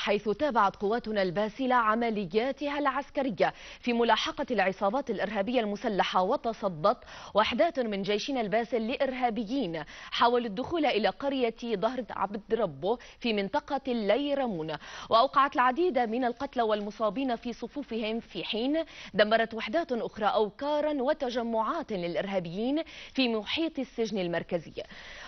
حيث تابعت قواتنا الباسلة عملياتها العسكرية في ملاحقة العصابات الإرهابية المسلحة وتصدت وحدات من جيشنا الباسل لإرهابيين حاولوا الدخول إلى قرية ظهر عبد ربه في منطقة الليرمون وأوقعت العديد من القتلى والمصابين في صفوفهم في حين دمرت وحدات أخرى أوكارا وتجمعات للإرهابيين في محيط السجن المركزي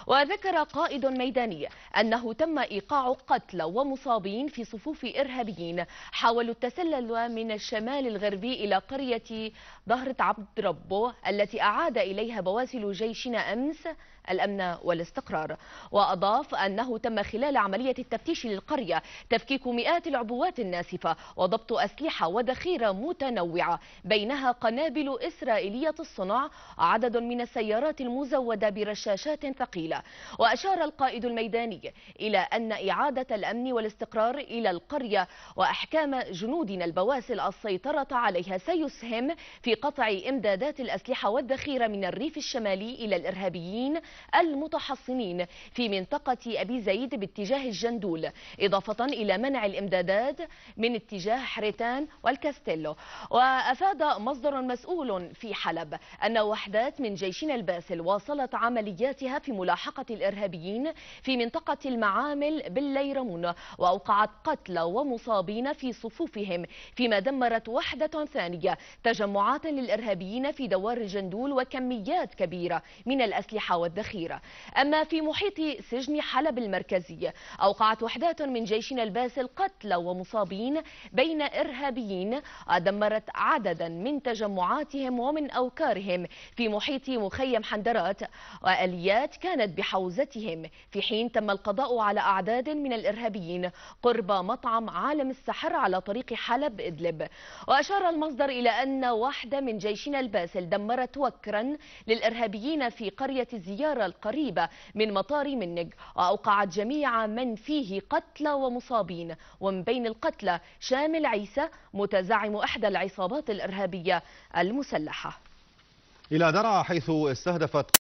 وذكر قائد ميداني أنه تم إيقاع قتلى ومصابين في صفوف إرهابيين حاولوا التسلل من الشمال الغربي إلى قرية ظهرة عبد ربه التي أعاد إليها بواسل جيشنا أمس الأمن والاستقرار وأضاف أنه تم خلال عملية التفتيش للقرية تفكيك مئات العبوات الناسفة وضبط أسلحة وذخيرة متنوعة بينها قنابل إسرائيلية الصنع عدد من السيارات المزودة برشاشات ثقيلة وأشار القائد الميداني إلى أن إعادة الأمن والاستقرار إلى القرية وأحكام جنودنا البواسل السيطرة عليها سيسهم في قطع إمدادات الأسلحة والذخيرة من الريف الشمالي إلى الإرهابيين المتحصنين في منطقة أبي زيد باتجاه الجندول إضافة إلى منع الإمدادات من اتجاه حريتان والكاستيلو وأفاد مصدر مسؤول في حلب أن وحدات من جيشنا الباسل واصلت عملياتها في ملاحقة الإرهابيين في منطقة المعامل بالليرمون وأوقعت قتلى ومصابين في صفوفهم فيما دمرت وحدة ثانية تجمعات للإرهابيين في دوار الجندول وكميات كبيرة من الأسلحة والذخيرة أما في محيط سجن حلب المركزي أوقعت وحدات من جيشنا الباسل قتلى ومصابين بين إرهابيين دمرت عددا من تجمعاتهم ومن أوكارهم في محيط مخيم حندرات وأليات كانت بحوزتهم في حين تم القضاء على أعداد من الإرهابيين قرب مطعم عالم السحر على طريق حلب إدلب وأشار المصدر إلى أن واحدة من جيشنا الباسل دمرت وكرا للإرهابيين في قرية الزيارة القريبة من مطار منج وأوقعت جميع من فيه قتلى ومصابين ومن بين القتلى شامل عيسى متزعم إحدى العصابات الإرهابية المسلحة إلى درعا حيث استهدفت